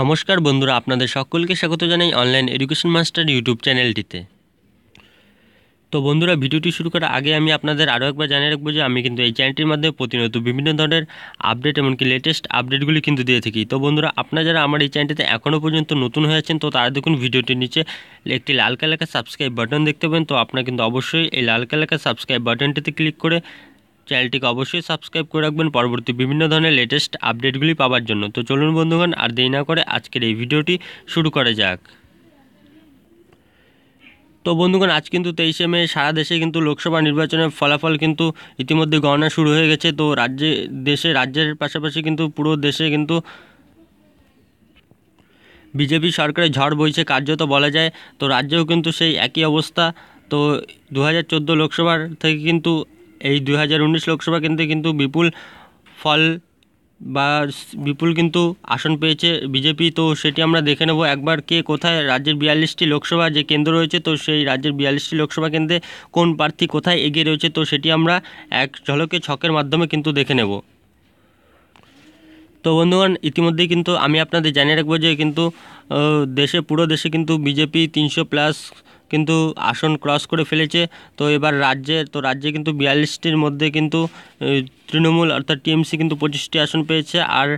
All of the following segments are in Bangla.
নমস্কার বন্ধুরা আপনাদের সকলকে স্বাগত জানাই অনলাইন এডুকেশন মাস্টার ইউটিউব চ্যানেলটিতে তো বন্ধুরা ভিডিওটি শুরু করার আগে আমি আপনাদের আরও একবার জানিয়ে রাখবো যে আমি কিন্তু এই চ্যানেলটির মাধ্যমে প্রতিনিয়ত বিভিন্ন ধরনের আপডেট এমনকি লেটেস্ট আপডেটগুলি কিন্তু দিয়ে থাকি তো বন্ধুরা আপনারা যারা আমার এই চ্যানেলটিতে এখনও পর্যন্ত নতুন হয়ে আছেন তো তারা দেখুন ভিডিওটির নিচে একটি লাল কালাকার সাবস্ক্রাইব বাটন দেখতে পাবেন তো আপনারা কিন্তু অবশ্যই এই লাল কালাকার সাবস্ক্রাইব বাটনটিতে ক্লিক করে চ্যানেলটিকে অবশ্যই সাবস্ক্রাইব করে রাখবেন পরবর্তী বিভিন্ন ধরনের লেটেস্ট আপডেটগুলি পাওয়ার জন্য তো চলুন বন্ধুগণ আর দেরি না করে আজকের এই ভিডিওটি শুরু করা যাক তো বন্ধুগণ আজ কিন্তু তেইশে মে সারা দেশে কিন্তু লোকসভা নির্বাচনের ফলাফল কিন্তু ইতিমধ্যে গণনা শুরু হয়ে গেছে তো রাজ্যে দেশে রাজ্যের পাশাপাশি কিন্তু পুরো দেশে কিন্তু বিজেপি সরকারের ঝড় বইছে কার্যত বলা যায় তো রাজ্যেও কিন্তু সেই একই অবস্থা তো দু লোকসভার থেকে কিন্তু এই দুই লোকসভা কেন্দ্রে কিন্তু বিপুল ফল বা বিপুল কিন্তু আসন পেয়েছে বিজেপি তো সেটি আমরা দেখে নেব একবার কে কোথায় রাজ্যের বিয়াল্লিশটি লোকসভা যে কেন্দ্র রয়েছে তো সেই রাজ্যের বিয়াল্লিশটি লোকসভা কেন্দ্রে কোন প্রার্থী কোথায় এগিয়ে রয়েছে তো সেটি আমরা এক ঝলকে ছকের মাধ্যমে কিন্তু দেখে নেব তো বন্ধুগণ ইতিমধ্যেই কিন্তু আমি আপনাদের জানিয়ে রাখবো যে কিন্তু দেশে পুরো দেশে কিন্তু বিজেপি তিনশো প্লাস কিন্তু আসন ক্রস করে ফেলেছে তো এবার রাজ্যে তো রাজ্যে কিন্তু বিয়াল্লিশটির মধ্যে কিন্তু তৃণমূল অর্থাৎ টিএমসি কিন্তু পঁচিশটি আসন পেয়েছে আর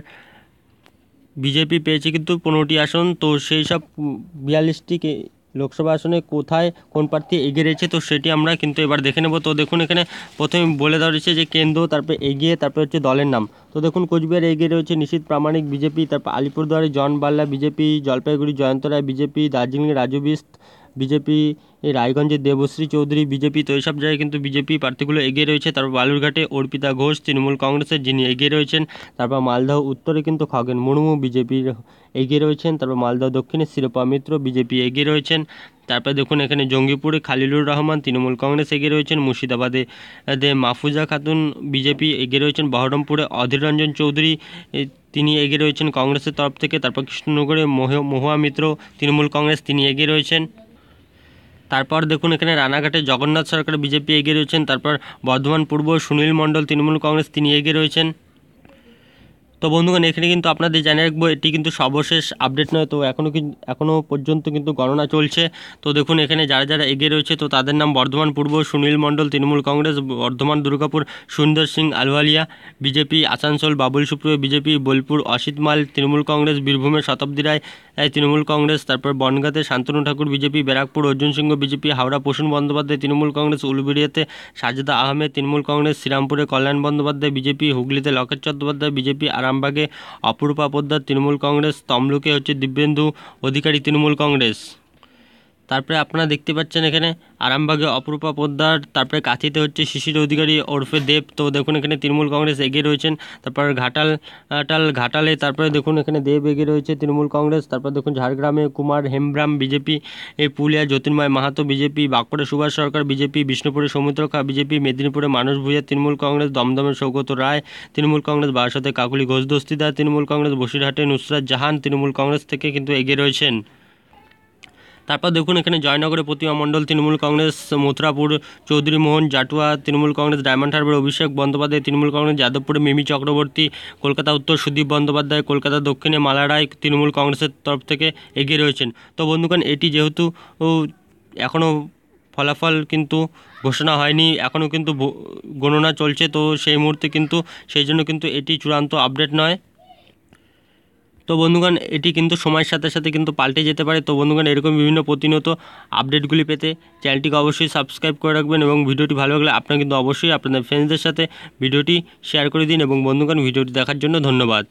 বিজেপি পেয়েছে কিন্তু পনেরোটি আসন তো সেই সব বিয়াল্লিশটি লোকসভা আসনে কোথায় কোন প্রার্থী এগিয়ে রয়েছে তো সেটি আমরা কিন্তু এবার দেখে নেব তো দেখুন এখানে প্রথমে বলে দেওয়া রয়েছে যে কেন্দ্র তারপরে এগিয়ে তারপরে হচ্ছে দলের নাম তো দেখুন কোচবিহারে এগিয়ে রয়েছে নিশীত প্রামাণিক বিজেপি তারপর আলিপুরদুয়ারে John Barla BJP Jalpaiguri Jayanta Roy BJP Darjeeling Raju Bista BJP রায়গঞ্জের দেবশ্রী চৌধুরী বিজেপি তো এইসব জায়গায় কিন্তু বিজেপি প্রার্থীগুলো এগিয়ে রয়েছে তারপর বালুরঘাটে অর্পিতা ঘোষ তৃণমূল কংগ্রেসের যিনি এগিয়ে রয়েছেন তারপর মালদহ উত্তরে কিন্তু খগেন মুর্মু বিজেপির এগিয়ে রয়েছেন তারপর মালদহ দক্ষিণে শিরোপা মিত্র বিজেপি এগিয়ে রয়েছেন তারপরে দেখুন এখানে জঙ্গিপুরে খালিলুর রহমান তৃণমূল কংগ্রেস এগিয়ে রয়েছেন মুর্শিদাবাদে দে মাহফুজা খাতুন বিজেপি এগিয়ে রয়েছেন বহরমপুরে অধীর রঞ্জন চৌধুরী তিনি এগিয়ে রয়েছেন কংগ্রেসের তরফ থেকে তারপর কৃষ্ণনগরে মহুয়া মিত্র তৃণমূল কংগ্রেস তিনি এগিয়ে রয়েছেন তারপর দেখুন এখানে রানাঘাটে জগন্নাথ সরকার বিজেপি এগিয়ে রয়েছেন তারপর বর্ধমান পূর্ব সুনীল মণ্ডল তৃণমূল কংগ্রেস তিনি এগিয়ে রয়েছেন তো বন্ধুগণ এখানে কিন্তু আপনাদের জানিয়ে রাখবো এটি কিন্তু সর্বশেষ আপডেট নয় তো এখনও কিন্তু এখনও পর্যন্ত কিন্তু গণনা চলছে তো দেখুন এখানে যারা যারা এগিয়ে রয়েছে তো তাদের নাম বর্ধমান পূর্ব সুনীল মণ্ডল তৃণমূল কংগ্রেস বর্ধমান দুর্গাপুর সুন্দর সিং আলওয়ালিয়া বিজেপি আসানসোল বাবুল সুপ্রিয় বিজেপি বোলপুর অসিত মাল তৃণমূল কংগ্রেস বীরভূমের শতাব্দী রায় তৃণমূল কংগ্রেস তারপর বনগাঁতে শান্তনু ঠাকুর বিজেপি ব্যারাকপুর অর্জুন সিংহ বিজেপি হাওড়া পশুন বন্দ্যোপাধ্যায় তৃণমূল কংগ্রেস উলুবেড়িয়াতে সাজেদা আহমেদ তৃণমূল কংগ্রেস শ্রীরামপুরে কল্যাণ বন্দ্যোপাধ্যায় বিজেপি হুগলিতে লকেট চট্টোপাধ্যায় বিজেপি আর আরামবাগে অপরূপা পোদ্দার তৃণমূল কংগ্রেস তমলুকে হচ্ছে দিব্যেন্দু অধিকারী তৃণমূল কংগ্রেস তারপরে আপনারা দেখতে পাচ্ছেন এখানে আরামবাগে অপরূপা পোদ্দার তারপরে কাঁথিতে হচ্ছে শিশির অধিকারী ওরফে দেব তো দেখুন এখানে তৃণমূল কংগ্রেস এগিয়ে রয়েছেন তারপর ঘাটাল টাল ঘাটালে তারপরে দেখুন এখানে দেব এগিয়ে রয়েছে তৃণমূল কংগ্রেস তারপর দেখুন ঝাড়গ্রামে Kunar Hembram BJP Purulia Jyotirmay Mahato BJP Bankura Subhas Sarkar BJP বিষ্ণুপুরে সমুদ্র খা বিজেপি মেদিনীপুরে মানুষ ভূঁইয়া তৃণমূল কংগ্রেস দমদমে সৌগত রায় তৃণমূল কংগ্রেস বারাসাতে কাকুলি ঘোষ দস্তিদার তৃণমূল কংগ্রেস বসিরহাটে নুসরাত জাহান তৃণমূল কংগ্রেস থেকে কিন্তু এগিয়ে রয়েছেন তারপর দেখুন এখানে জয়নগরে প্রতিমা মণ্ডল তৃণমূল কংগ্রেস মথুরাপুর চৌধুরী মোহন জাটুয়া তৃণমূল কংগ্রেস ডায়মন্ড হারবার অভিষেক বন্দ্যোপাধ্যায় তৃণমূল কংগ্রেস যাদবপুরে মিমি চক্রবর্তী কলকাতা উত্তর সুদীপ বন্দ্যোপাধ্যায় কলকাতা দক্ষিণে মালা রায় তৃণমূল কংগ্রেসের তরফ থেকে এগিয়ে রয়েছেন তো বন্ধুগণ এটি যেহেতু এখনও ফলাফল কিন্তু ঘোষণা হয়নি এখনও কিন্তু গণনা চলছে তো সেই মুহূর্তে কিন্তু সেই জন্য কিন্তু এটি চূড়ান্ত আপডেট নয় তো বন্ধুগণ এটি কিন্তু সময়ের সাথে সাথে কিন্তু পাল্টে যেতে পারে তো বন্ধুগণ এরকম বিভিন্ন প্রতিনিয়ত আপডেটগুলি পেতে চ্যানেলটিকে অবশ্যই সাবস্ক্রাইব করে রাখবেন এবং ভিডিওটি ভালো লাগলে আপনারা কিন্তু অবশ্যই আপনাদের ফ্রেন্ডসদের সাথে ভিডিওটি শেয়ার করে দিন এবং বন্ধুগণ ভিডিওটি দেখার জন্য ধন্যবাদ